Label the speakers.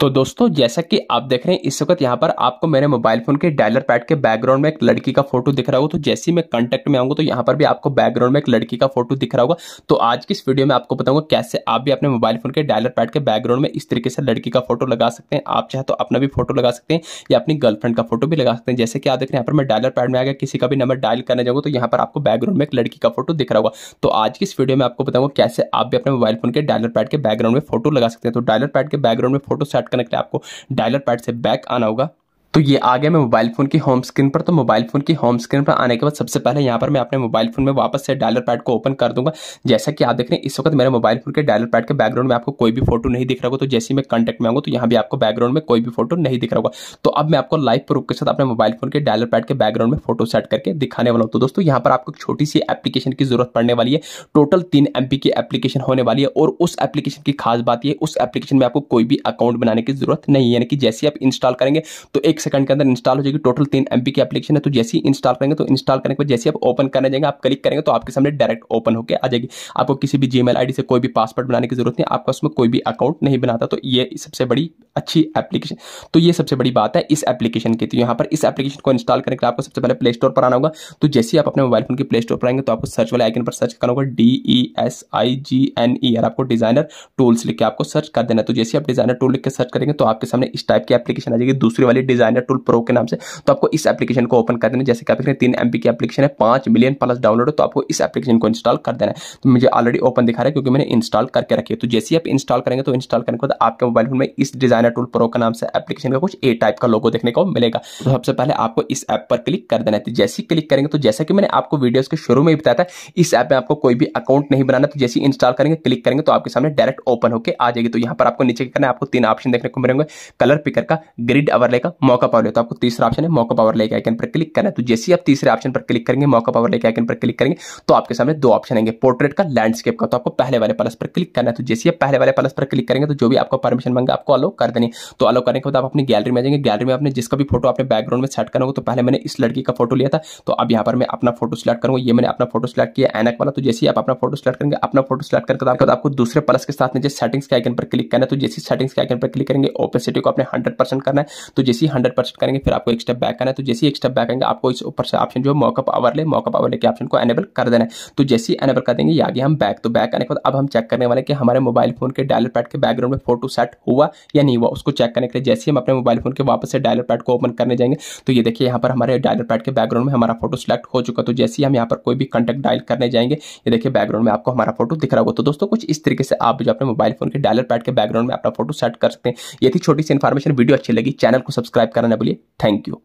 Speaker 1: तो दोस्तों जैसा कि आप देख रहे हैं इस वक्त यहाँ पर आपको मेरे मोबाइल फोन के डायलर पैड के बैकग्राउंड में एक लड़की का फोटो दिख रहा होगा तो जैसे ही मैं कांटेक्ट में आऊंगा तो यहाँ पर भी आपको बैकग्राउंड में एक लड़की का फोटो दिख रहा होगा तो आज की इस वीडियो में आपको बताऊंगा कैसे आप भी अपने मोबाइल फोन के डायलर पैड के बैकग्राउंड में इस तरीके से लड़की का फोटो लगा सकते हैं आप चाहे तो अपना भी फोटो लगा सकते हैं या अपनी गर्लफ्रेंड का फोटो भी लगा सकते हैं जैसे कि आप देख रहे हैं यहाँ पर मैं डायलर पैड में आ गया किसी का भी नंबर डायल करने जाऊंगा तो यहाँ पर आपको बैकग्राउंड में एक लड़की का फोटो दिख रहा होगा तो आज की इस वीडियो में आपको बताऊंगा कैसे आप भी अपने मोबाइल फोन के डायलर पैड के बैकग्राउंड में फोटो लगा सकते हैं तो डायलर पैड के बैकग्राउंड में फोटो सेट करने के लिए आपको डायलर पैड से बैक आना होगा तो ये आ गया मैं मोबाइल फ़ोन की होम स्क्रीन पर तो मोबाइल फ़ोन की होम स्क्रीन पर आने के बाद सबसे पहले यहाँ पर मैं अपने मोबाइल फ़ोन में वापस से डायलर पैड को ओपन कर दूंगा जैसा कि आप देख रहे हैं इस वक्त मेरे मोबाइल फ़ोन के डायलर पैड के बैकग्राउंड में आपको कोई भी फोटो नहीं दिख रहा होगा तो जैसे मैं कॉन्टेक्ट में आऊँगा तो यहाँ भी आपको बैकग्राउंड में कोई भी फोटो नहीं दिख रहा होगा तो अब मैं आपको लाइव प्रूफ के साथ अपने मोबाइल फ़ोन के डायलर पैड के बैकग्राउंड में फोटो सेट करके दिखाने वाला हूँ तो दोस्तों यहाँ पर आपको छोटी सी एप्लीकेशन की जरूरत पड़ने वाली है टोटल तीन एम की एप्लीकेशन होने वाली है और उस एप्लीकेशन की खास बात यह उस एप्लीकेशन में आपको कोई भी अकाउंट बनाने की जरूरत नहीं है यानी कि जैसे आप इंस्टॉल करेंगे तो एक सेकंड के अंदर इंस्टॉल हो जाएगी टोटल तीन एम की एप्लीकेशन है तो जैसे ही इंस्टॉल करेंगे तो इंस्टॉल करने के बाद जैसे आप ओपन करने जाएंगे आप क्लिक करेंगे तो आपके सामने डायरेक्ट ओपन होकर आ जाएगी आपको किसी भी जीमेल आईडी से कोई भी पासवर्ड बनाने की जरूरत नहीं आपका उसमें कोई भी अकाउंट नहीं बनाता तो ये सबसे बड़ी अच्छी एप्लीकेशन तो ये सबसे बड़ी बात है इस एप्लीकेशन की तो यहाँ पर इस एप्लीकेशन को इंस्टॉल करने के लिए आपको सबसे पहले प्ले स्टोर पर आना होगा तो जैसे ही आप अपने मोबाइल फोन के प्ले स्टोर पर आएंगे तो आपको सर्च वाले आइकन पर सर्च करना होगा D E S I G N E R आपको डिजाइनर टूल्स लिख के आपको सर्च कर देना तो जैसे आप डिजाइनर टूल लिख के सर्च करेंगे तो आपके सामने इस टाइप की एप्लीकेशन आ जाएगी दूसरी वाली डिजाइन फाइनर टूल प्रो के नाम से तो आपको इस एप्लीकेशन को ओपन कर देना जैसे कि आप देख रहे हैं तीन एमपी की एप्लीकेशन है पांच मिलियन प्लस डाउनलोड है तो आपको इस एप्लीकेशन को इंस्टॉल कर देना है तो मुझे ऑलरेडी ओपन दिखा रहा है क्योंकि मैंने इंस्टॉल करके रखी है तो जैसे ही आप इंस्टॉल करेंगे तो इंस्टॉल करने के बाद आपके मोबाइल फोन में इस डिजाइनर टूल प्रो का नाम से एप्लीकेशन का कुछ ए टाइप का लोगो देखने को मिलेगा तो सबसे पहले आपको इस ऐप पर क्लिक कर देना है तो जैसे ही क्लिक करेंगे तो जैसा कि मैंने आपको वीडियोस के शुरू में ही बताया था इस ऐप में आपको कोई भी अकाउंट नहीं बनाना तो जैसे ही इंस्टॉल करेंगे क्लिक करेंगे तो आपके सामने डायरेक्ट ओपन होकर आ जाएगी तो यहां पर आपको नीचे करना है आपको तीन ऑप्शन देखने को मिलेंगे कलर पिकर का ग्रिड अवर लेगा मौका मौका पावर लेता है आपको तीसरा ऑप्शन है मौका पावर लेके आइकन पर क्लिक करना है तो जैसे आप तीसरे ऑप्शन पर क्लिक करेंगे मौका पावर लेके आइकन पर क्लिक करेंगे तो आपके सामने दो ऑप्शन आएंगे पोर्ट्रेट का लैंडस्केप का तो आपको पहले वाले प्लस पर क्लिक करना है तो जैसे आप पहले वाले प्लस पर क्लिक करेंगे तो जो भी आपको परमिशन मांगे आपको अलो कर देने तो अलो करने के बाद आप अपनी गैलरी में जाएंगे गैलरी में आपने जिसका भी फोटो अपने बैकग्राउंड में सेट करना होगा तो पहले मैंने इस लड़की का फोटो लिया था तो अब यहाँ पर मैं अपना फोटो सिलेक्ट करूंगा ये मैंने अपना फोटो सिलेक्ट किया एनक वाला तो जैसे ही आप अपना फोटो सिलेक्ट करेंगे अपना फोटो सिलेक्ट करके बाद आपको दूसरे प्लस के साथ नीचे सेटिंग्स के आइकन पर क्लिक करना है तो जैसे सेटिंग्स के आइकन पर क्लिक करेंगे ओपेसिटी को अपने हंड्रेड करना है तो जैसे ही हंड्रेड हंड्रेड परसेंट करेंगे फिर आपको एक स्टेप बैक करना है तो जैसे ही एक स्टेप बैक करेंगे आपको इस ऊपर से ऑप्शन जो है मॉकअप आवरले मॉकअप आवरले के ऑप्शन को एनेबल कर देना है तो जैसे ही एनेबल कर देंगे आगे हम बैक तो बैक आने के बाद अब हम चेक करने वाले कि हमारे मोबाइल फोन के डायलर पैड के बैकग्राउंड में फोटो सेट हुआ या नहीं हुआ उसको चेक करने के लिए जैसे हम अपने मोबाइल फोन के वापस से डायलर पैड को ओपन करने जाएंगे तो ये देखिए यहाँ पर हमारे डायलर पैड के बैकग्राउंड में हमारा फोटो सिलेक्ट हो चुका तो जैसे ही हम यहाँ पर कोई भी कंटेक्ट डायल करने जाएंगे ये देखिए बैकग्राउंड में आपको हमारा फोटो दिख रहा होगा तो दोस्तों कुछ इस तरीके से आप जो अपने मोबाइल फोन के डायलर पैड के बैकग्राउंड में अपना फोटो सेट कर सकते हैं ये थी छोटी सी इन्फॉर्मेशन वीडियो अच्छी लगी चैनल को सब्सक्राइब करना ना भूलिए थैंक यू